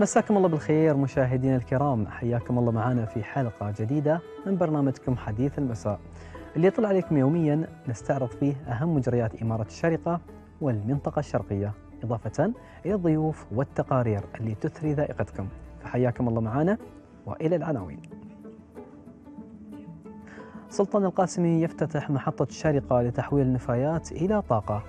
مساكم الله بالخير مشاهدينا الكرام حياكم الله معنا في حلقة جديدة من برنامجكم حديث المساء اللي يطلع عليكم يوميا نستعرض فيه أهم مجريات إمارة الشارقة والمنطقة الشرقية إضافة إلى الضيوف والتقارير اللي تثري ذائقتكم فحياكم الله معنا وإلى العناوين سلطان القاسمي يفتتح محطة الشارقة لتحويل النفايات إلى طاقة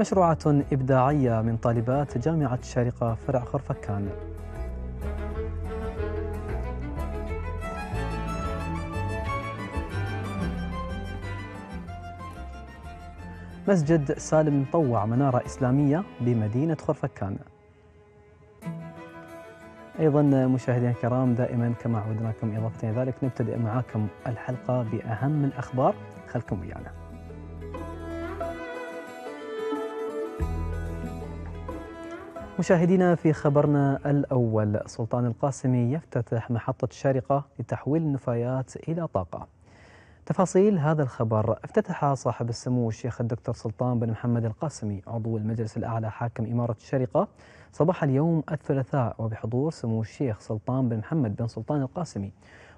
مشروعات إبداعية من طالبات جامعة الشارقة فرع خرفكان مسجد سالم مطوع منارة إسلامية بمدينة خرفكان أيضا مشاهدينا الكرام دائما كما عودناكم إضافة ذلك نبتدئ معاكم الحلقة بأهم الأخبار خلكم ويانا مشاهدينا في خبرنا الأول سلطان القاسمي يفتتح محطة الشارقة لتحويل النفايات إلى طاقة تفاصيل هذا الخبر افتتح صاحب السمو الشيخ الدكتور سلطان بن محمد القاسمي عضو المجلس الأعلى حاكم إمارة الشارقة صباح اليوم الثلاثاء وبحضور سمو الشيخ سلطان بن محمد بن سلطان القاسمي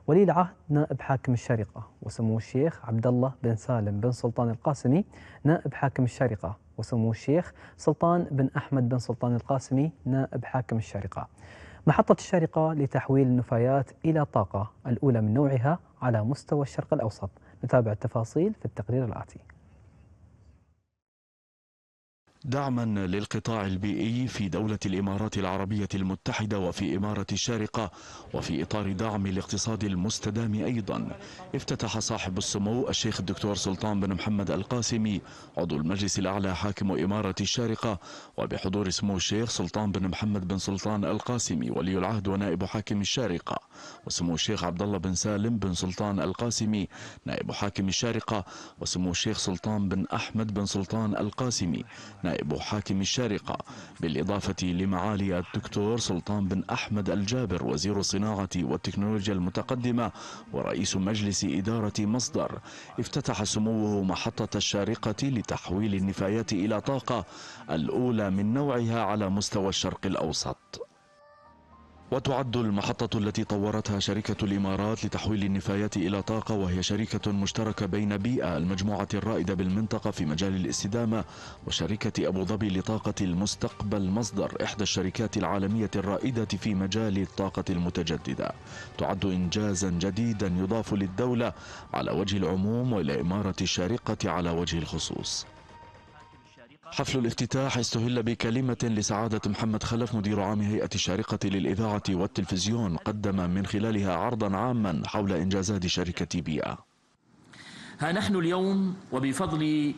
ولي العهد نائب حاكم الشارقة وسمو الشيخ عبد الله بن سالم بن سلطان القاسمي نائب حاكم الشارقة وسمو الشيخ سلطان بن أحمد بن سلطان القاسمي نائب حاكم الشارقة محطة الشارقة لتحويل النفايات إلى طاقة الأولى من نوعها على مستوى الشرق الأوسط نتابع التفاصيل في التقرير الآتي دعما للقطاع البيئي في دولة الإمارات العربية المتحدة وفي إمارة الشارقة وفي إطار دعم الاقتصاد المستدام أيضا افتتح صاحب السمو الشيخ الدكتور سلطان بن محمد القاسمي عضو المجلس الأعلى حاكم إمارة الشارقة وبحضور سمو الشيخ سلطان بن محمد بن سلطان القاسمي ولي العهد ونائب حاكم الشارقة وسمو الشيخ عبد الله بن سالم بن سلطان القاسمي نائب حاكم الشارقة وسمو الشيخ سلطان بن أحمد بن سلطان القاسمي نائب نائب حاكم الشارقة بالإضافة لمعالي الدكتور سلطان بن أحمد الجابر وزير الصناعة والتكنولوجيا المتقدمة ورئيس مجلس إدارة مصدر افتتح سموه محطة الشارقة لتحويل النفايات إلى طاقة الأولى من نوعها على مستوى الشرق الأوسط وتعد المحطة التي طورتها شركة الإمارات لتحويل النفايات إلى طاقة وهي شركة مشتركة بين بيئة المجموعة الرائدة بالمنطقة في مجال الاستدامة وشركة أبو ظبي لطاقة المستقبل مصدر إحدى الشركات العالمية الرائدة في مجال الطاقة المتجددة تعد إنجازا جديدا يضاف للدولة على وجه العموم والإمارة الشارقة على وجه الخصوص حفل الافتتاح استهل بكلمة لسعادة محمد خلف مدير عام هيئة الشارقة للإذاعة والتلفزيون قدم من خلالها عرضا عاما حول إنجازات شركة بيئة ها نحن اليوم وبفضل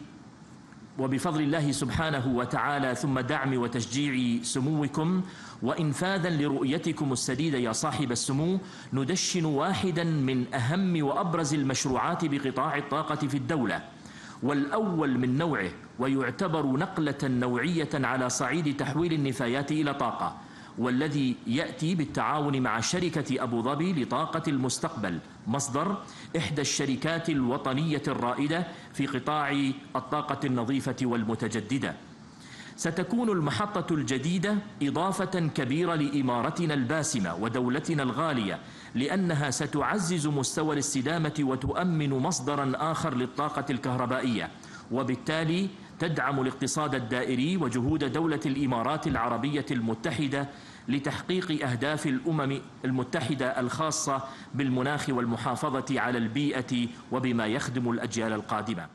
وبفضل الله سبحانه وتعالى ثم دعم وتشجيع سموكم وإنفاذا لرؤيتكم السديدة يا صاحب السمو ندشن واحدا من أهم وأبرز المشروعات بقطاع الطاقة في الدولة والأول من نوعه ويعتبر نقلة نوعية على صعيد تحويل النفايات إلى طاقة والذي يأتي بالتعاون مع شركة أبو ظبي لطاقة المستقبل مصدر إحدى الشركات الوطنية الرائدة في قطاع الطاقة النظيفة والمتجددة ستكون المحطة الجديدة إضافة كبيرة لإمارتنا الباسمة ودولتنا الغالية لأنها ستعزز مستوى الاستدامة وتؤمن مصدرا آخر للطاقة الكهربائية وبالتالي تدعم الاقتصاد الدائري وجهود دولة الإمارات العربية المتحدة لتحقيق أهداف الأمم المتحدة الخاصة بالمناخ والمحافظة على البيئة وبما يخدم الأجيال القادمة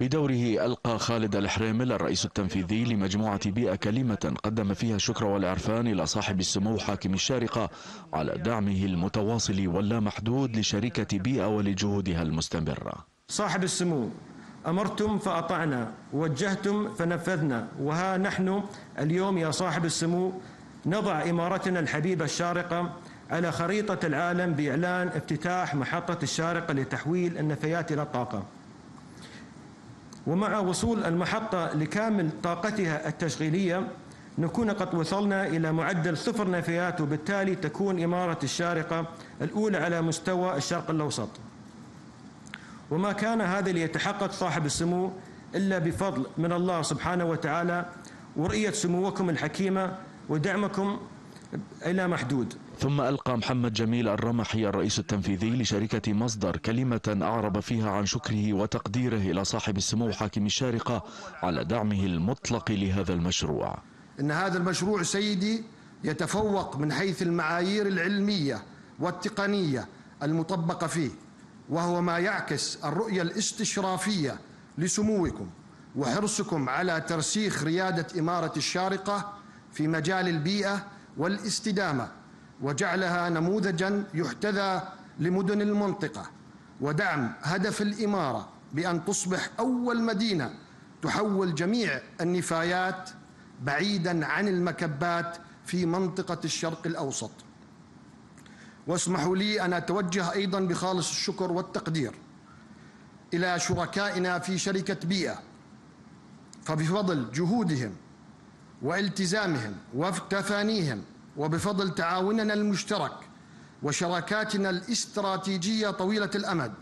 بدوره ألقى خالد الحريمل الرئيس التنفيذي لمجموعة بيئة كلمة قدم فيها الشكر والعرفان إلى صاحب السمو حاكم الشارقة على دعمه المتواصل واللامحدود لشركة بيئة ولجهودها المستمرة صاحب السمو أمرتم فأطعنا وجهتم فنفذنا وها نحن اليوم يا صاحب السمو نضع إمارتنا الحبيبة الشارقة على خريطة العالم بإعلان افتتاح محطة الشارقة لتحويل النفايات إلى طاقة ومع وصول المحطة لكامل طاقتها التشغيلية نكون قد وصلنا إلى معدل صفر نفايات وبالتالي تكون إمارة الشارقة الأولى على مستوى الشرق الأوسط وما كان هذا ليتحقق صاحب السمو إلا بفضل من الله سبحانه وتعالى ورؤية سموكم الحكيمة ودعمكم إلى محدود ثم ألقى محمد جميل الرمحي الرئيس التنفيذي لشركة مصدر كلمة أعرب فيها عن شكره وتقديره إلى صاحب السمو حاكم الشارقة على دعمه المطلق لهذا المشروع إن هذا المشروع سيدي يتفوق من حيث المعايير العلمية والتقنية المطبقة فيه وهو ما يعكس الرؤية الاستشرافية لسموكم وحرصكم على ترسيخ ريادة إمارة الشارقة في مجال البيئة والاستدامة وجعلها نموذجا يحتذى لمدن المنطقه ودعم هدف الاماره بان تصبح اول مدينه تحول جميع النفايات بعيدا عن المكبات في منطقه الشرق الاوسط واسمحوا لي ان اتوجه ايضا بخالص الشكر والتقدير الى شركائنا في شركه بيئه فبفضل جهودهم والتزامهم وتفانيهم وبفضل تعاوننا المشترك وشراكاتنا الاستراتيجيه طويله الامد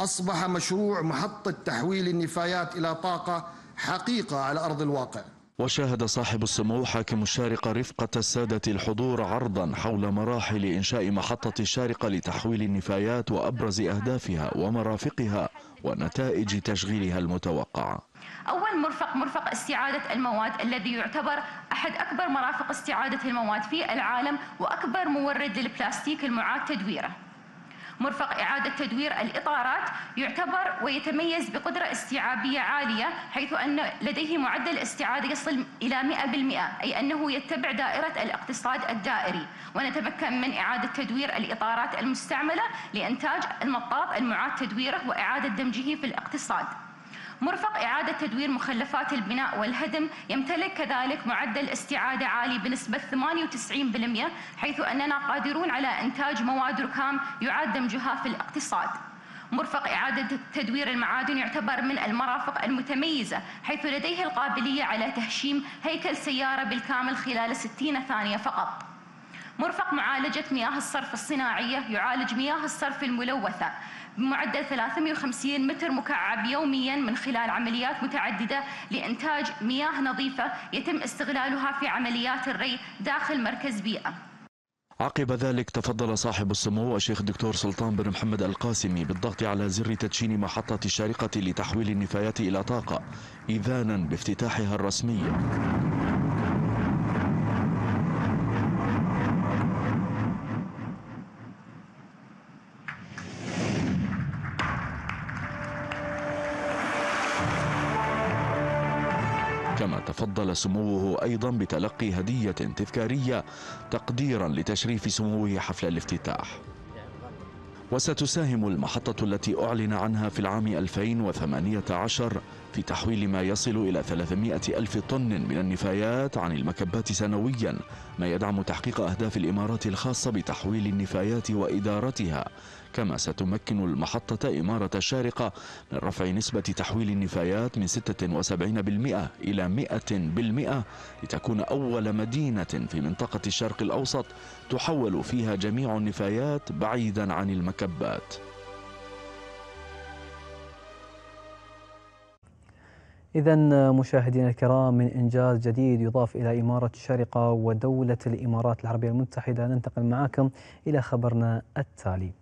اصبح مشروع محطه تحويل النفايات الى طاقه حقيقه على ارض الواقع وشاهد صاحب السمو حاكم الشارقة رفقة السادة الحضور عرضا حول مراحل إنشاء محطة الشارقة لتحويل النفايات وأبرز أهدافها ومرافقها ونتائج تشغيلها المتوقعة أول مرفق مرفق استعادة المواد الذي يعتبر أحد أكبر مرافق استعادة المواد في العالم وأكبر مورد للبلاستيك المعاد تدويره مرفق إعادة تدوير الإطارات يعتبر ويتميز بقدرة استيعابية عالية حيث أن لديه معدل استعادة يصل إلى 100% أي أنه يتبع دائرة الاقتصاد الدائري ونتمكن من إعادة تدوير الإطارات المستعملة لإنتاج المطاط المعاد تدويره وإعادة دمجه في الاقتصاد مرفق إعادة تدوير مخلفات البناء والهدم يمتلك كذلك معدل استعادة عالي بنسبة 98% حيث أننا قادرون على إنتاج مواد ركام يعاد دمجها في الاقتصاد مرفق إعادة تدوير المعادن يعتبر من المرافق المتميزة حيث لديه القابلية على تهشيم هيكل سيارة بالكامل خلال 60 ثانية فقط مرفق معالجة مياه الصرف الصناعية يعالج مياه الصرف الملوثة بمعدل 350 متر مكعب يوميا من خلال عمليات متعددة لإنتاج مياه نظيفة يتم استغلالها في عمليات الري داخل مركز بيئة عقب ذلك تفضل صاحب السمو الشيخ الدكتور سلطان بن محمد القاسمي بالضغط على زر تدشين محطة الشارقة لتحويل النفايات إلى طاقة إذانا بافتتاحها الرسمي سموه أيضا بتلقي هدية تذكارية تقديرا لتشريف سموه حفل الافتتاح وستساهم المحطة التي أعلن عنها في العام 2018 في تحويل ما يصل إلى 300 ألف طن من النفايات عن المكبات سنويا ما يدعم تحقيق أهداف الإمارات الخاصة بتحويل النفايات وإدارتها كما ستمكن المحطة إمارة الشارقة من رفع نسبة تحويل النفايات من 76% إلى 100% لتكون أول مدينة في منطقة الشرق الأوسط تحول فيها جميع النفايات بعيدا عن المكبات إذا مشاهدينا الكرام من إنجاز جديد يضاف إلى إمارة الشارقة ودولة الإمارات العربية المتحدة ننتقل معكم إلى خبرنا التالي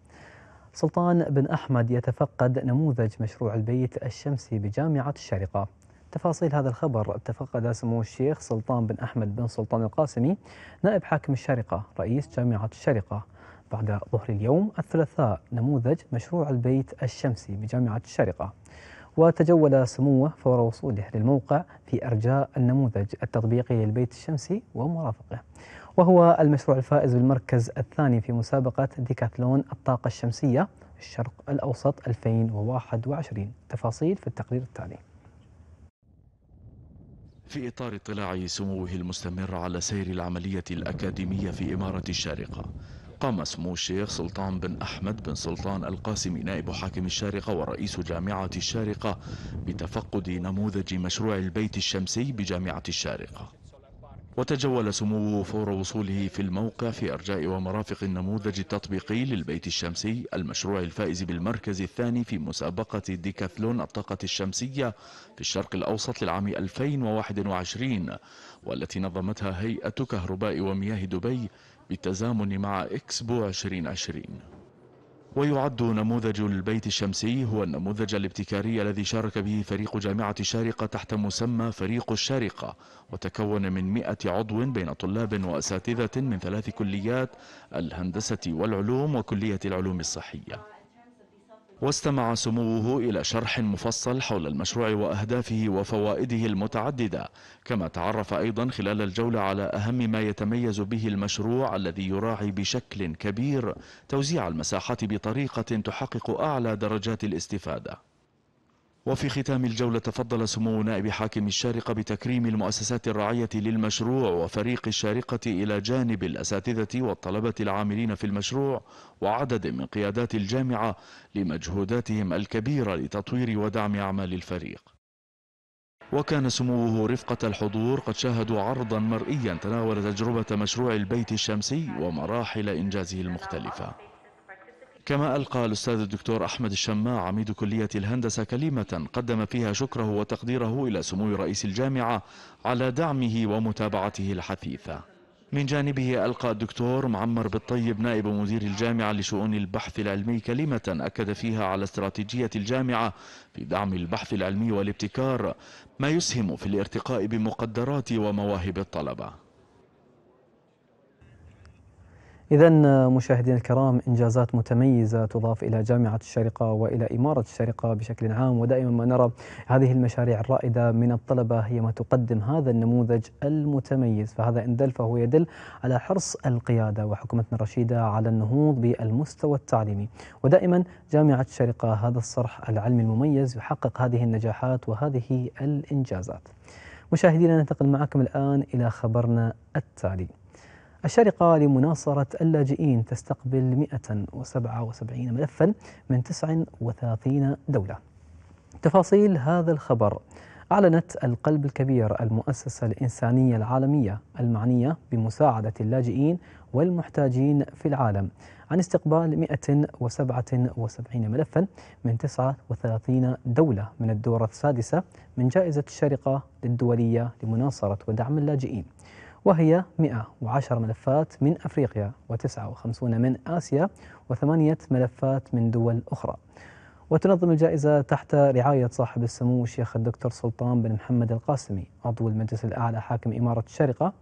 سلطان بن أحمد يتفقد نموذج مشروع البيت الشمسي بجامعة الشارقة تفاصيل هذا الخبر تفقد سمو الشيخ سلطان بن أحمد بن سلطان القاسمي نائب حاكم الشارقة رئيس جامعة الشارقة بعد ظهر اليوم الثلاثاء نموذج مشروع البيت الشمسي بجامعة الشارقة وتجول سموه فور وصوله للموقع في أرجاء النموذج التطبيقي للبيت الشمسي ومرافقه وهو المشروع الفائز بالمركز الثاني في مسابقة ديكاثلون الطاقة الشمسية الشرق الأوسط 2021 تفاصيل في التقرير التالي في إطار اطلاع سموه المستمر على سير العملية الأكاديمية في إمارة الشارقة قام سمو الشيخ سلطان بن أحمد بن سلطان القاسمي نائب حاكم الشارقة ورئيس جامعة الشارقة بتفقد نموذج مشروع البيت الشمسي بجامعة الشارقة وتجول سموه فور وصوله في الموقع في أرجاء ومرافق النموذج التطبيقي للبيت الشمسي المشروع الفائز بالمركز الثاني في مسابقة ديكاثلون الطاقة الشمسية في الشرق الأوسط للعام 2021 والتي نظمتها هيئة كهرباء ومياه دبي بالتزامن مع إكسبو 2020 ويعد نموذج البيت الشمسي هو النموذج الابتكاري الذي شارك به فريق جامعة الشارقة تحت مسمى فريق الشارقة وتكون من مئة عضو بين طلاب وأساتذة من ثلاث كليات الهندسة والعلوم وكلية العلوم الصحية واستمع سموه إلى شرح مفصل حول المشروع وأهدافه وفوائده المتعددة كما تعرف أيضا خلال الجولة على أهم ما يتميز به المشروع الذي يراعي بشكل كبير توزيع المساحات بطريقة تحقق أعلى درجات الاستفادة وفي ختام الجولة تفضل سمو نائب حاكم الشارقة بتكريم المؤسسات الراعية للمشروع وفريق الشارقة إلى جانب الأساتذة والطلبة العاملين في المشروع وعدد من قيادات الجامعة لمجهوداتهم الكبيرة لتطوير ودعم أعمال الفريق وكان سموه رفقة الحضور قد شاهدوا عرضا مرئيا تناول تجربة مشروع البيت الشمسي ومراحل إنجازه المختلفة كما ألقى الأستاذ الدكتور أحمد الشماع عميد كلية الهندسة كلمة قدم فيها شكره وتقديره إلى سمو رئيس الجامعة على دعمه ومتابعته الحثيثة من جانبه ألقى الدكتور معمر بالطيب نائب مدير الجامعة لشؤون البحث العلمي كلمة أكد فيها على استراتيجية الجامعة في دعم البحث العلمي والابتكار ما يسهم في الارتقاء بمقدرات ومواهب الطلبة إذا مشاهدينا الكرام إنجازات متميزة تضاف إلى جامعة الشارقة وإلى إمارة الشارقة بشكل عام ودائما ما نرى هذه المشاريع الرائدة من الطلبة هي ما تقدم هذا النموذج المتميز فهذا إن دل فهو يدل على حرص القيادة وحكومتنا الرشيدة على النهوض بالمستوى التعليمي ودائما جامعة الشارقة هذا الصرح العلمي المميز يحقق هذه النجاحات وهذه الإنجازات مشاهدينا ننتقل معكم الآن إلى خبرنا التالي الشارقة لمناصرة اللاجئين تستقبل 177 ملفا من 39 دولة تفاصيل هذا الخبر أعلنت القلب الكبير المؤسسة الإنسانية العالمية المعنية بمساعدة اللاجئين والمحتاجين في العالم عن استقبال 177 ملفا من 39 دولة من الدورة السادسة من جائزة الشارقة الدولية لمناصرة ودعم اللاجئين وهي 110 ملفات من أفريقيا و59 من آسيا وثمانية ملفات من دول أخرى وتنظم الجائزة تحت رعاية صاحب السمو الشيخ الدكتور سلطان بن محمد القاسمي عضو المجلس الأعلى حاكم إمارة الشارقة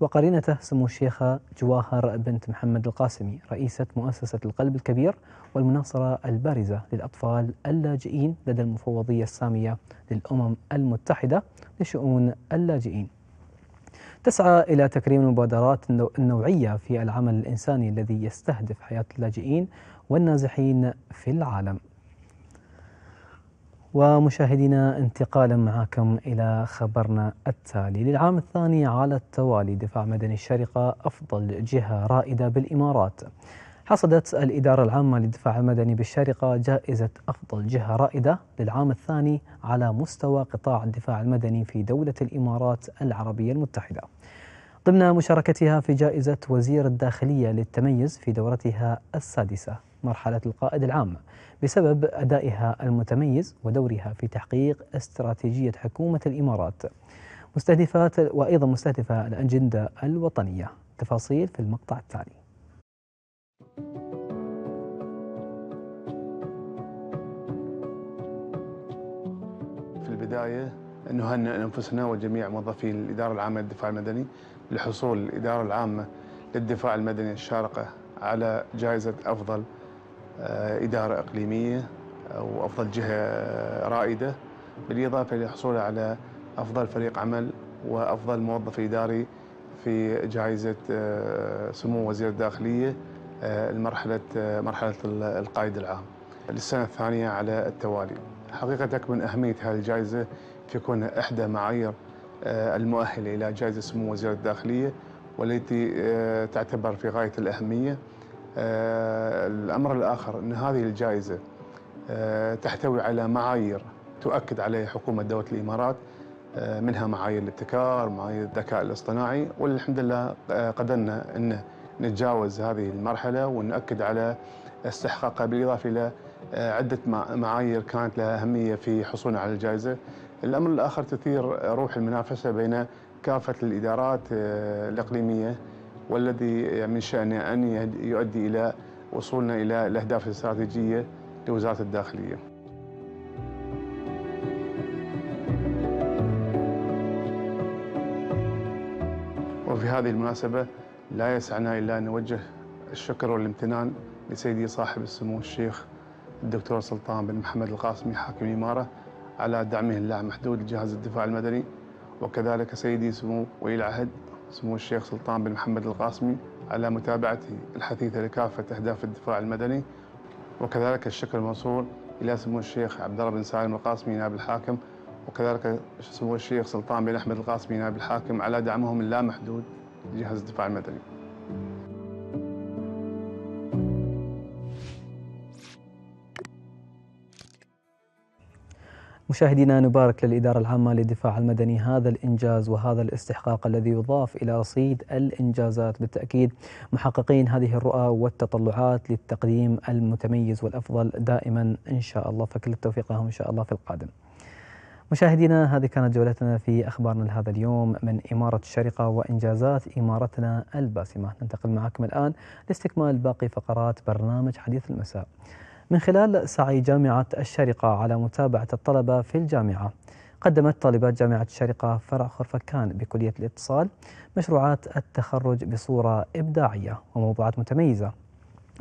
وقرينته سمو الشيخة جواهر بنت محمد القاسمي رئيسة مؤسسة القلب الكبير والمناصرة البارزة للأطفال اللاجئين لدى المفوضية السامية للأمم المتحدة لشؤون اللاجئين تسعى إلى تكريم المبادرات النوعية في العمل الإنساني الذي يستهدف حياة اللاجئين والنازحين في العالم ومشاهدينا انتقالا معكم إلى خبرنا التالي للعام الثاني على التوالي دفاع مدني الشرقة أفضل جهة رائدة بالإمارات حصدت الإدارة العامة للدفاع المدني بالشارقة جائزة أفضل جهة رائدة للعام الثاني على مستوى قطاع الدفاع المدني في دولة الإمارات العربية المتحدة ضمن مشاركتها في جائزة وزير الداخلية للتميز في دورتها السادسة مرحلة القائد العام بسبب أدائها المتميز ودورها في تحقيق استراتيجية حكومة الإمارات مستهدفات وأيضا مستهدفة الأجندة الوطنية تفاصيل في المقطع التالي البداية نهنئ أنفسنا وجميع موظفي الإدارة العامة للدفاع المدني لحصول الإدارة العامة للدفاع المدني الشارقة على جائزة أفضل آه، إدارة إقليمية أو أفضل جهة رائدة بالإضافة لحصولها على أفضل فريق عمل وأفضل موظف إداري في جائزة آه، سمو وزير الداخلية آه، المرحلة مرحلة القائد العام للسنة الثانية على التوالي حقيقة تكمن أهمية هذه الجائزة في كونها إحدى معايير آه، المؤهلة إلى جائزة سمو وزير الداخلية والتي آه، تعتبر في غاية الأهمية آه، الأمر الآخر أن هذه الجائزة تحتوي على معايير تؤكد عليها حكومة دولة الإمارات منها معايير الابتكار معايير الذكاء الاصطناعي والحمد لله قدرنا أن نتجاوز هذه المرحلة ونأكد على استحقاقها بالإضافة إلى آه، عدة معايير كانت لها أهمية في حصولنا على الجائزة الأمر الآخر تثير روح المنافسة بين كافة الإدارات آه، الإقليمية والذي آه، من شأنه أن يؤدي إلى وصولنا إلى الأهداف الاستراتيجية لوزارة الداخلية وفي هذه المناسبة لا يسعنا إلا أن نوجه الشكر والامتنان لسيدي صاحب السمو الشيخ الدكتور سلطان بن محمد القاسمي حاكم الإمارة على دعمه اللامحدود لجهاز الدفاع المدني وكذلك سيدي سمو ولي العهد سمو الشيخ سلطان بن محمد القاسمي على متابعته الحثيثة لكافة أهداف الدفاع المدني وكذلك الشكر الموصول إلى سمو الشيخ عبد الله بن سالم القاسمي نائب الحاكم وكذلك سمو الشيخ سلطان بن أحمد القاسمي نائب الحاكم على دعمهم اللامحدود لجهاز الدفاع المدني مشاهدينا نبارك للإدارة العامة للدفاع المدني هذا الإنجاز وهذا الاستحقاق الذي يضاف إلى رصيد الإنجازات بالتأكيد محققين هذه الرؤى والتطلعات للتقديم المتميز والأفضل دائما إن شاء الله فكل التوفيق لهم إن شاء الله في القادم مشاهدينا هذه كانت جولتنا في أخبارنا لهذا اليوم من إمارة الشرقة وإنجازات إمارتنا الباسمة ننتقل معكم الآن لاستكمال باقي فقرات برنامج حديث المساء من خلال سعي جامعة الشرقة على متابعة الطلبة في الجامعة قدمت طالبات جامعة الشرقة فرع خرفكان بكلية الاتصال مشروعات التخرج بصورة إبداعية وموضوعات متميزة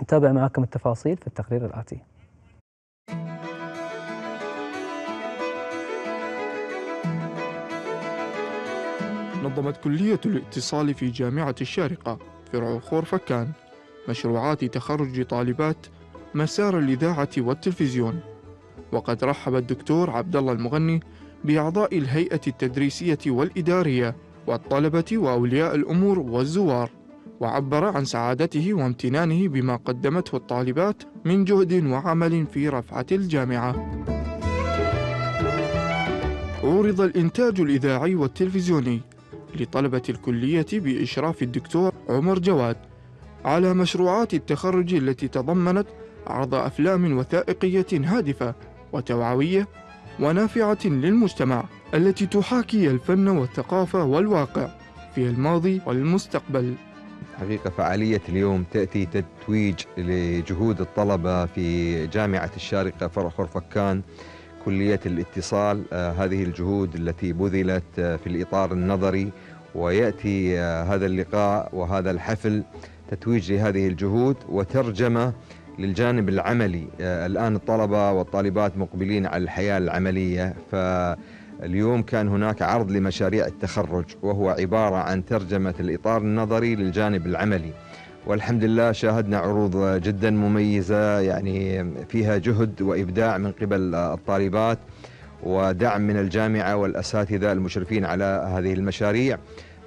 نتابع معكم التفاصيل في التقرير الآتي نظمت كلية الاتصال في جامعة الشارقة فرع خور فكان مشروعات تخرج طالبات مسار الإذاعة والتلفزيون وقد رحب الدكتور عبد الله المغني بأعضاء الهيئة التدريسية والإدارية والطلبة وأولياء الأمور والزوار وعبر عن سعادته وامتنانه بما قدمته الطالبات من جهد وعمل في رفعة الجامعة عرض الإنتاج الإذاعي والتلفزيوني لطلبة الكلية بإشراف الدكتور عمر جواد على مشروعات التخرج التي تضمنت عرض أفلام وثائقية هادفة وتوعوية ونافعة للمجتمع التي تحاكي الفن والثقافة والواقع في الماضي والمستقبل حقيقة فعالية اليوم تأتي تتويج لجهود الطلبة في جامعة الشارقة فرع خرفكان كلية الاتصال آه، هذه الجهود التي بذلت آه، في الإطار النظري ويأتي آه، هذا اللقاء وهذا الحفل تتويج لهذه الجهود وترجمة للجانب العملي آه، الآن الطلبة والطالبات مقبلين على الحياة العملية فاليوم كان هناك عرض لمشاريع التخرج وهو عبارة عن ترجمة الإطار النظري للجانب العملي والحمد لله شاهدنا عروض جدا مميزة يعني فيها جهد وإبداع من قبل الطالبات ودعم من الجامعة والأساتذة المشرفين على هذه المشاريع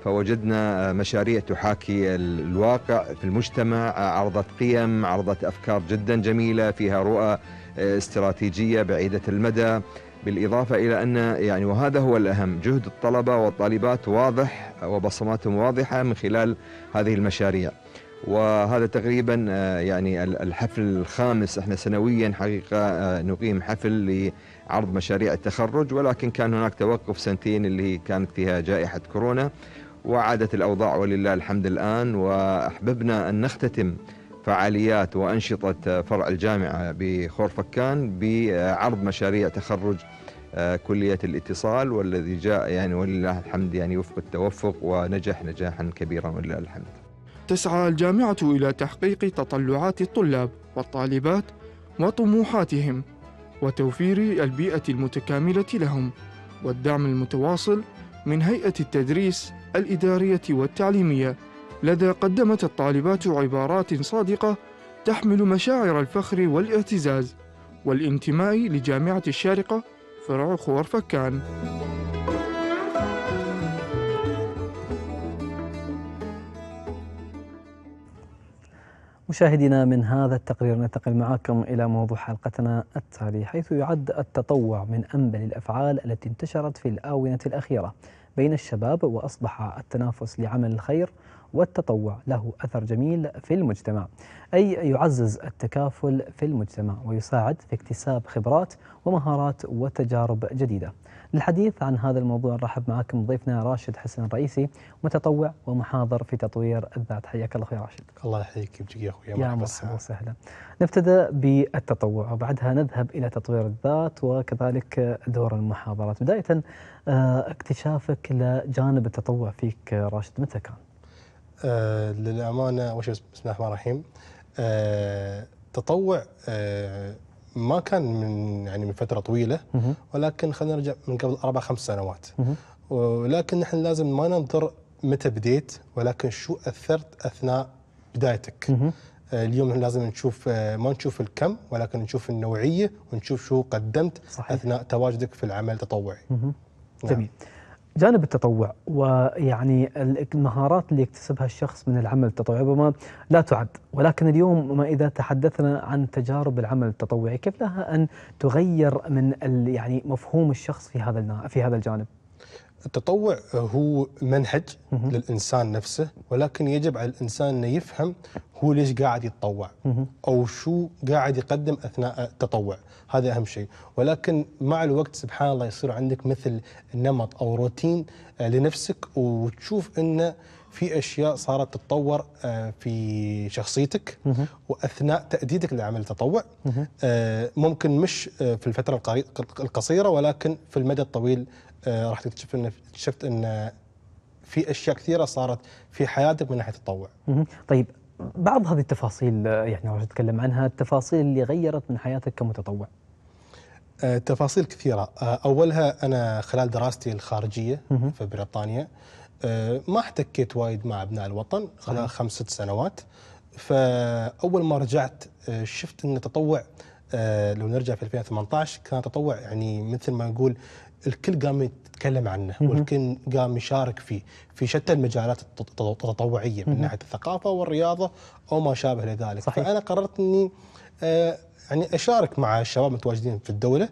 فوجدنا مشاريع تحاكي الواقع في المجتمع عرضت قيم عرضت أفكار جدا جميلة فيها رؤى استراتيجية بعيدة المدى بالإضافة إلى أن يعني وهذا هو الأهم جهد الطلبة والطالبات واضح وبصماتهم واضحة من خلال هذه المشاريع وهذا تقريبا آه، يعني الحفل الخامس احنا سنويا حقيقه آه، نقيم حفل لعرض مشاريع التخرج ولكن كان هناك توقف سنتين اللي كانت فيها جائحه كورونا وعادت الأوضاع ولله الحمد الآن وأحببنا أن نختتم فعاليات وأنشطة فرع الجامعة بخورفكان بعرض مشاريع تخرج آه، كلية الاتصال والذي جاء يعني ولله الحمد يعني وفق التوفق ونجح نجاحا كبيرا ولله الحمد. تسعى الجامعة إلى تحقيق تطلعات الطلاب والطالبات وطموحاتهم وتوفير البيئة المتكاملة لهم والدعم المتواصل من هيئة التدريس الإدارية والتعليمية لدى قدمت الطالبات عبارات صادقة تحمل مشاعر الفخر والاعتزاز والانتماء لجامعة الشارقة فرع خور فكان مشاهدينا من هذا التقرير ننتقل معكم إلى موضوع حلقتنا التالي حيث يعد التطوع من أنبل الأفعال التي انتشرت في الآونة الأخيرة بين الشباب وأصبح التنافس لعمل الخير والتطوع له أثر جميل في المجتمع أي يعزز التكافل في المجتمع ويساعد في اكتساب خبرات ومهارات وتجارب جديدة للحديث عن هذا الموضوع نرحب معكم ضيفنا راشد حسن الرئيسي متطوع ومحاضر في تطوير الذات حياك الله اخوي راشد الله يحييك يبجيك يا اخوي يا مرحبا وسهلا نبتدأ بالتطوع وبعدها نذهب إلى تطوير الذات وكذلك دور المحاضرات بداية آه، اكتشافك لجانب التطوع فيك راشد متى كان؟ أه للأمانة أول شيء بسم الله الرحمن الرحيم أه تطوع أه ما كان من يعني من فتره طويله ولكن خلينا نرجع من قبل اربع خمس سنوات ولكن نحن لازم ما ننظر متى بديت ولكن شو اثرت اثناء بدايتك آه، اليوم لازم نشوف آه، ما نشوف الكم ولكن نشوف النوعيه ونشوف شو قدمت صحيح. اثناء تواجدك في العمل التطوعي. نعم. جميل. نعم. جانب التطوع ويعني المهارات اللي يكتسبها الشخص من العمل التطوعي ربما لا تعد ولكن اليوم ما اذا تحدثنا عن تجارب العمل التطوعي كيف لها ان تغير من يعني مفهوم الشخص في هذا في هذا الجانب؟ التطوع هو منهج للانسان نفسه ولكن يجب على الانسان انه يفهم هو ليش قاعد يتطوع او شو قاعد يقدم اثناء التطوع هذا أهم شيء ولكن مع الوقت سبحان الله يصير عندك مثل نمط أو روتين آه، لنفسك وتشوف أنه في اشياء صارت تتطور آه، في شخصيتك واثناء تاديتك لعمل التطوع آه، ممكن مش في الفتره القصيره ولكن في المدى الطويل راح تكتشف ان اكتشفت ان في اشياء كثيره صارت في حياتك من ناحيه التطوع. طيب بعض هذه التفاصيل يعني راح نتكلم عنها التفاصيل اللي غيرت من حياتك كمتطوع. آه، تفاصيل كثيرة آه، أولها أنا خلال دراستي الخارجية في بريطانيا آه، ما احتكيت وايد مع أبناء الوطن خلال خمس ست سنوات فأول ما رجعت شفت أن تطوع لو نرجع في 2018 كان تطوع يعني مثل ما نقول الكل قام يتكلم عنه والكل قام يشارك فيه في شتى المجالات التطوعيه من ناحيه الثقافه والرياضه او ما شابه لذلك صحيح. فانا قررت اني يعني اشارك مع الشباب المتواجدين في الدوله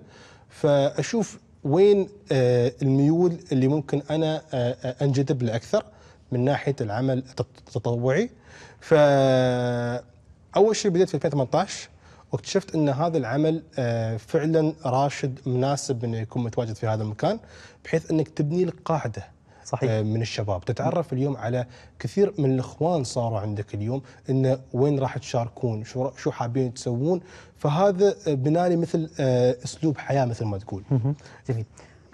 فاشوف وين آه، الميول اللي ممكن انا آه، آه، انجذب لاكثر اكثر من ناحيه العمل التطوعي ف اول شيء بديت في 2018 واكتشفت ان هذا العمل فعلا راشد مناسب انه يكون متواجد في هذا المكان بحيث انك تبني لك قاعده صحيح. آه، من الشباب تتعرف اليوم على كثير من الاخوان صاروا عندك اليوم انه وين راح تشاركون شو شو حابين تسوون فهذا لي مثل آه، اسلوب حياه مثل ما تقول جميل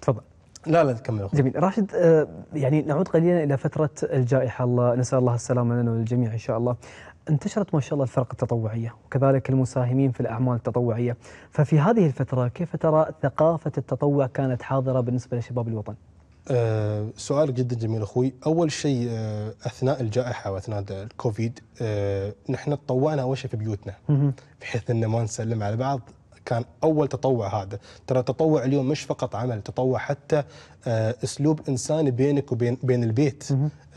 تفضل لا لا تكمل أخير. جميل راشد آه، يعني نعود قليلا الى فتره الجائحه الله نسال الله السلامه لنا وللجميع ان شاء الله انتشرت ما شاء الله الفرق التطوعيه وكذلك المساهمين في الاعمال التطوعيه ففي هذه الفتره كيف ترى ثقافه التطوع كانت حاضره بالنسبه لشباب الوطن؟ آه، سؤال جدا جميل اخوي، اول شيء آه، اثناء الجائحه واثناء الكوفيد آه، نحن تطوعنا اول شيء في بيوتنا بحيث ان ما نسلم على بعض كان اول تطوع هذا ترى التطوع اليوم مش فقط عمل تطوع حتى آه، اسلوب انساني بينك وبين بين البيت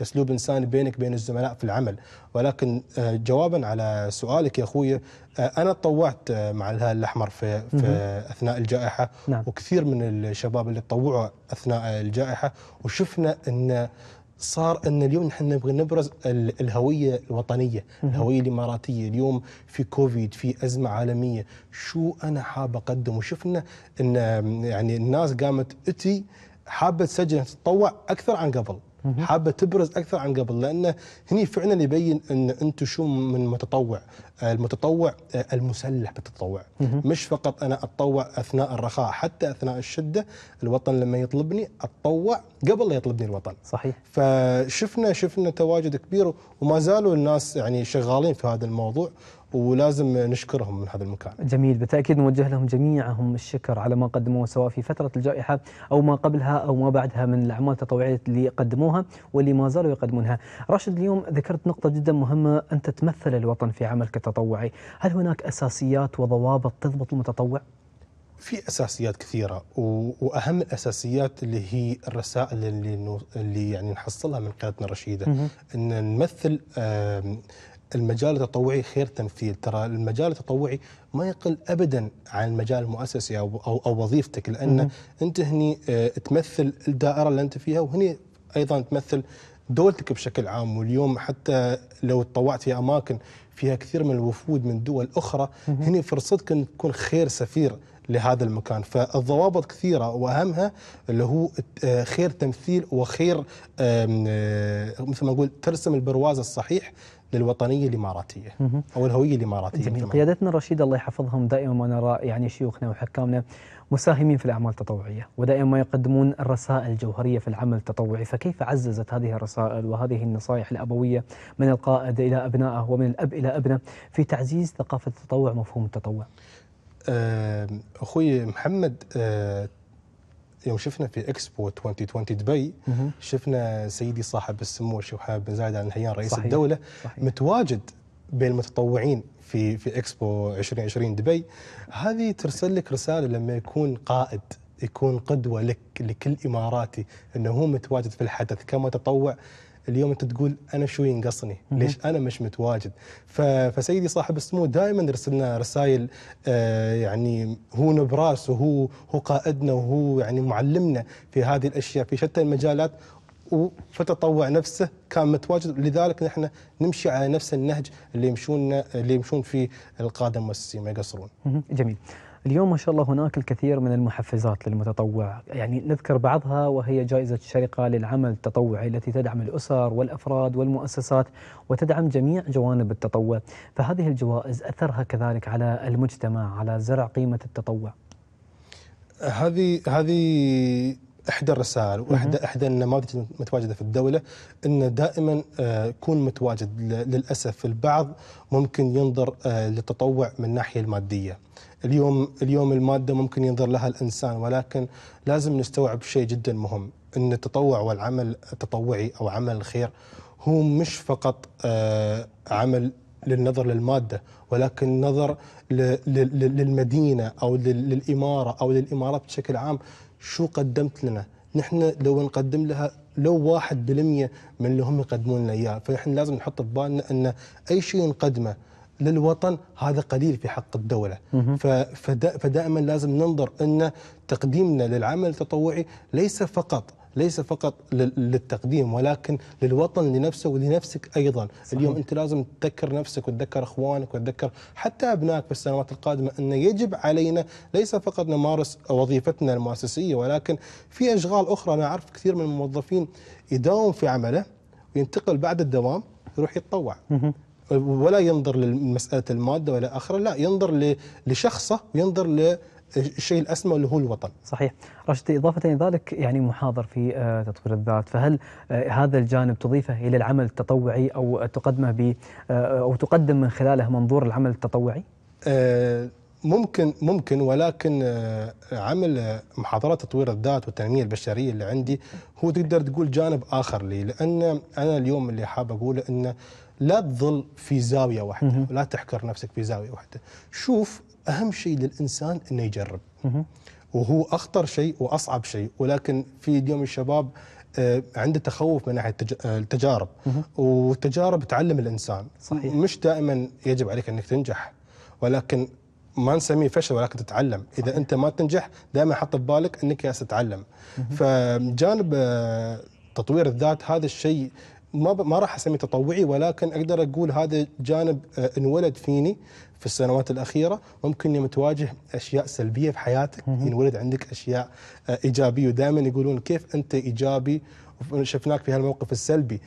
اسلوب انساني بينك بين الزملاء في العمل ولكن آه، جوابا على سؤالك يا اخوي آه، انا تطوعت مع الهلال الاحمر في, في اثناء الجائحه نعم. وكثير من الشباب اللي تطوعوا اثناء الجائحه وشفنا ان صار ان اليوم نحن نبغى نبرز الهويه الوطنيه، الهويه الاماراتيه، اليوم في كوفيد، في ازمه عالميه، شو انا حاب اقدم؟ وشفنا ان يعني الناس قامت اتي حابه تسجل تتطوع اكثر عن قبل. حابه تبرز اكثر عن قبل لانه هني فعلا يبين ان انتم شو من متطوع المتطوع المسلح بالتطوع مش فقط انا اتطوع اثناء الرخاء حتى اثناء الشده الوطن لما يطلبني اتطوع قبل لا يطلبني الوطن صحيح فشفنا شفنا تواجد كبير وما زالوا الناس يعني شغالين في هذا الموضوع ولازم نشكرهم من هذا المكان. جميل بالتاكيد نوجه لهم جميعهم الشكر على ما قدموه سواء في فتره الجائحه او ما قبلها او ما بعدها من الاعمال التطوعيه اللي قدموها واللي ما زالوا يقدمونها. راشد اليوم ذكرت نقطه جدا مهمه انت تمثل الوطن في عملك التطوعي، هل هناك اساسيات وضوابط تضبط المتطوع؟ في اساسيات كثيره واهم الاساسيات اللي هي الرسائل اللي اللي يعني نحصلها من قيادتنا الرشيده ان نمثل المجال التطوعي خير تمثيل ترى المجال التطوعي ما يقل ابدا عن المجال المؤسسي او او, أو وظيفتك لان مم. انت هني آه، تمثل الدائره اللي انت فيها وهني ايضا تمثل دولتك بشكل عام واليوم حتى لو تطوعت في اماكن فيها كثير من الوفود من دول اخرى هني فرصتك ان تكون خير سفير لهذا المكان فالضوابط كثيره واهمها اللي هو آه، خير تمثيل وخير آه، مثل ما نقول ترسم البرواز الصحيح للوطنيه الاماراتيه او الهويه الاماراتيه جميل قيادتنا الرشيده الله يحفظهم دائما نرى يعني شيوخنا وحكامنا مساهمين في الاعمال التطوعيه ودائما ما يقدمون الرسائل الجوهريه في العمل التطوعي فكيف عززت هذه الرسائل وهذه النصائح الابويه من القائد الى ابنائه ومن الاب الى ابنه في تعزيز ثقافه التطوع مفهوم التطوع اخوي محمد أه، لو شفنا في اكسبو 2020 دبي شفنا سيدي صاحب السمو الشيخ محمد بن زايد ال نهيان رئيس صحيح. الدوله صحيح. متواجد بين المتطوعين في في اكسبو 2020 دبي هذه ترسل لك رساله لما يكون قائد يكون قدوه لك لكل اماراتي انه هو متواجد في الحدث كمتطوع اليوم انت تقول انا شو ينقصني ليش انا مش متواجد فسيدي صاحب السمو دائما يرسل لنا رسائل آه، يعني هو نبراس وهو هو قائدنا وهو يعني معلمنا في هذه الاشياء في شتى المجالات فتطوع نفسه كان متواجد لذلك نحن نمشي على نفس النهج اللي يمشون اللي يمشون فيه القاده المؤسسين ما يقصرون. جميل. اليوم ما شاء الله هناك الكثير من المحفزات للمتطوع يعني نذكر بعضها وهي جائزة الشرقة للعمل التطوعي التي تدعم الأسر والأفراد والمؤسسات وتدعم جميع جوانب التطوع فهذه الجوائز أثرها كذلك على المجتمع على زرع قيمة التطوع هذه هذه احدى الرسائل واحدى احدى النماذج المتواجده في الدوله انه دائما آه، يكون متواجد للاسف البعض ممكن ينظر آه، للتطوع من الناحيه الماديه. اليوم اليوم الماده ممكن ينظر لها الانسان ولكن لازم نستوعب شيء جدا مهم ان التطوع والعمل التطوعي او عمل الخير هو مش فقط آه، عمل للنظر للماده ولكن نظر للمدينه او للاماره او للامارات بشكل عام شو قدمت لنا نحن لو نقدم لها لو بالمية من اللي هم يقدمون لنا اياه فنحن لازم نحط في بالنا ان اي شيء نقدمه للوطن هذا قليل في حق الدولة فدائما لازم ننظر أن تقديمنا للعمل التطوعي ليس فقط ليس فقط للتقديم ولكن للوطن لنفسه ولنفسك ايضا صحيح. اليوم انت لازم تذكر نفسك وتذكر اخوانك وتذكر حتى ابنائك في السنوات القادمه انه يجب علينا ليس فقط نمارس وظيفتنا المؤسسيه ولكن في اشغال اخرى انا اعرف كثير من الموظفين يداوم في عمله وينتقل بعد الدوام يروح يتطوع ولا ينظر لمساله الماده ولا اخره لا ينظر لشخصه وينظر الشيء الاسمى اللي هو الوطن. صحيح، رشد اضافه الى ذلك يعني محاضر في آه، تطوير الذات، فهل آه، هذا الجانب تضيفه الى العمل التطوعي او تقدمه ب آه، او تقدم من خلاله منظور العمل التطوعي؟ ممكن ممكن ولكن عمل محاضرات تطوير الذات والتنميه البشريه اللي عندي هو تقدر تقول جانب اخر لي لان انا اليوم اللي حاب اقوله انه لا تظل في زاويه واحده ولا تحكر نفسك في زاويه واحده شوف اهم شيء للانسان انه يجرب وهو اخطر شيء واصعب شيء ولكن في اليوم الشباب آه، عنده تخوف من ناحيه آه، التجارب والتجارب تعلم الانسان صحيح. مش دائما يجب عليك انك تنجح ولكن ما نسميه فشل ولكن تتعلم اذا صحيح. انت ما تنجح دائما حط ببالك انك تتعلم فجانب آه، تطوير الذات هذا الشيء ما ب... ما راح اسميه تطوعي ولكن اقدر اقول هذا جانب آه، انولد فيني في السنوات الاخيره ممكن يوم تواجه اشياء سلبيه في حياتك ينولد عندك اشياء آه، ايجابيه ودائما يقولون كيف انت ايجابي شفناك في هالموقف السلبي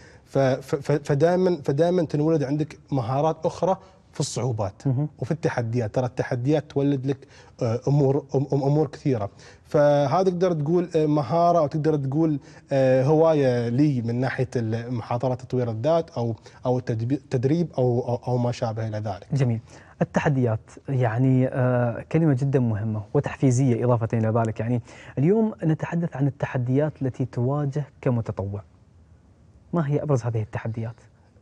فدائما فدائما تنولد عندك مهارات اخرى في الصعوبات وفي التحديات ترى التحديات تولد لك آه، امور امور كثيره فهذا تقدر تقول آه، مهاره او تقدر تقول آه، هوايه لي من ناحيه محاضره تطوير الذات او او التدريب او او ما شابه الى ذلك. جميل. التحديات يعني كلمة جدا مهمة وتحفيزية إضافة إلى ذلك يعني اليوم نتحدث عن التحديات التي تواجه كمتطوع ما هي أبرز هذه التحديات؟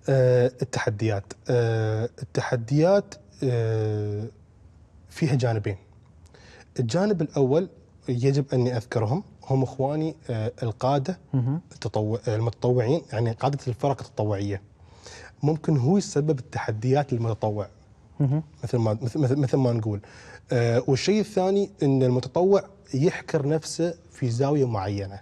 آه، التحديات آه، التحديات آه، فيها جانبين الجانب الأول يجب أني أذكرهم هم إخواني القادة التطوع المتطوعين يعني قادة الفرق التطوعية ممكن هو يسبب التحديات للمتطوع مثل ما مثل, مثل ما نقول والشيء الثاني أن المتطوع يحكر نفسه في زاويه معينه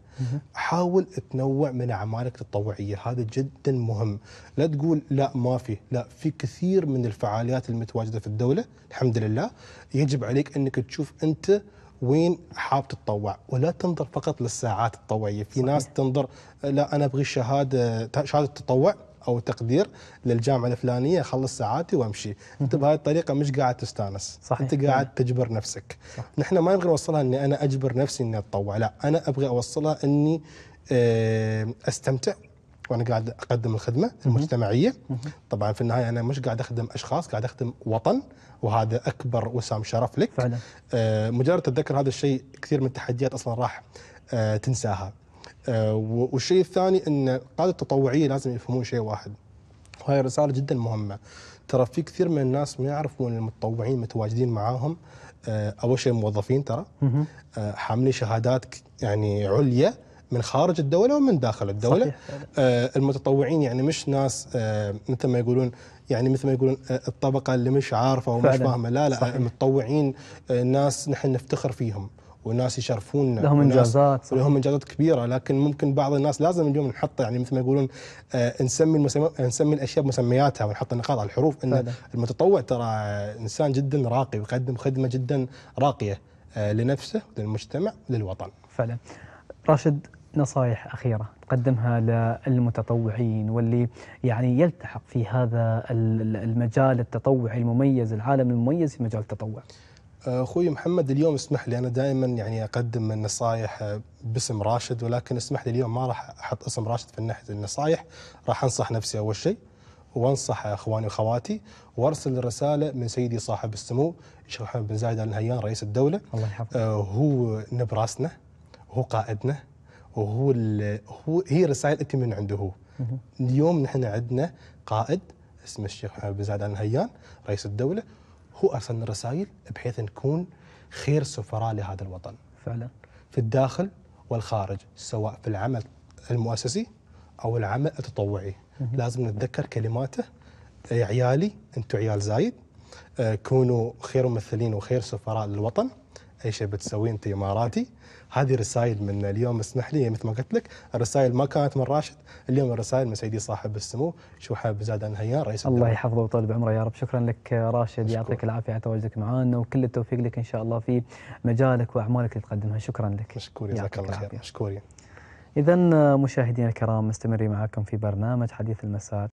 حاول تنوع من اعمالك التطوعيه هذا جدا مهم لا تقول لا ما في لا في كثير من الفعاليات المتواجده في الدوله الحمد لله يجب عليك انك تشوف انت وين حاب تتطوع ولا تنظر فقط للساعات التطوعيه في صحيح. ناس تنظر لا انا ابغي شهادة شهاده التطوع او تقدير للجامعه الفلانيه اخلص ساعاتي وامشي انت بهاي الطريقه مش قاعد تستانس صحيح. انت قاعد نعم. تجبر نفسك صح. نحن ما نبغى نوصلها اني انا اجبر نفسي اني اتطوع لا انا ابغى اوصلها اني آه، استمتع وانا قاعد اقدم الخدمه المجتمعيه طبعا في النهايه انا مش قاعد اخدم اشخاص قاعد اخدم وطن وهذا اكبر وسام شرف لك فعلا. آه، مجرد تتذكر هذا الشيء كثير من التحديات اصلا راح آه، تنساها آه، والشيء الثاني ان القاده التطوعيه لازم يفهمون شيء واحد وهي رساله جدا مهمه ترى في كثير من الناس ما يعرفون المتطوعين متواجدين معاهم آه، اول شيء موظفين ترى آه، حاملين شهادات يعني عليا من خارج الدوله ومن داخل الدوله صحيح. المتطوعين يعني مش ناس مثل ما يقولون يعني مثل ما يقولون الطبقه اللي مش عارفه ومش فعلا. فاهمه لا لا صحيح. المتطوعين ناس نحن نفتخر فيهم والناس يشرفونا لهم انجازات ولهم انجازات كبيره لكن ممكن بعض الناس لازم اليوم نحط يعني مثل ما يقولون آه نسمي المسمي نسمي الاشياء بمسمياتها ونحط النقاط على الحروف ان فده. المتطوع ترى انسان جدا راقي ويقدم خدمه جدا راقيه آه لنفسه وللمجتمع وللوطن. فعلا. راشد نصائح اخيره تقدمها للمتطوعين واللي يعني يلتحق في هذا المجال التطوعي المميز العالم المميز في مجال التطوع. اخوي محمد اليوم اسمح لي انا دائما يعني اقدم النصائح باسم راشد ولكن اسمح لي اليوم ما راح احط اسم راشد في ناحيه النصائح راح انصح نفسي اول شيء وانصح اخواني واخواتي وارسل رساله من سيدي صاحب السمو الشيخ محمد بن زايد ال نهيان رئيس الدوله الله يحفظه آه هو نبراسنا هو قائدنا وهو هو هي رسائل اتي من عنده هو اليوم نحن عندنا قائد اسمه الشيخ محمد بن زايد ال نهيان رئيس الدوله هو ارسل الرسائل بحيث نكون خير سفراء لهذا الوطن. فعلا. في الداخل والخارج سواء في العمل المؤسسي او العمل التطوعي، لازم نتذكر كلماته عيالي انتم عيال زايد آه، كونوا خير ممثلين وخير سفراء للوطن، اي شيء بتسويه انت اماراتي. هذه رسائل من اليوم اسمح لي مثل ما قلت لك الرسائل ما كانت من راشد اليوم الرسائل من سيدي صاحب السمو شو زاد زادان هيان رئيس الله يحفظه ويطول بعمره يا رب شكرا لك راشد يعطيك العافيه على تواجدك معنا وكل التوفيق لك ان شاء الله في مجالك واعمالك اللي تقدمها شكرا لك مشكور جزاك الله خير مشكورين اذا مشاهدينا الكرام مستمرين معكم في برنامج حديث المساء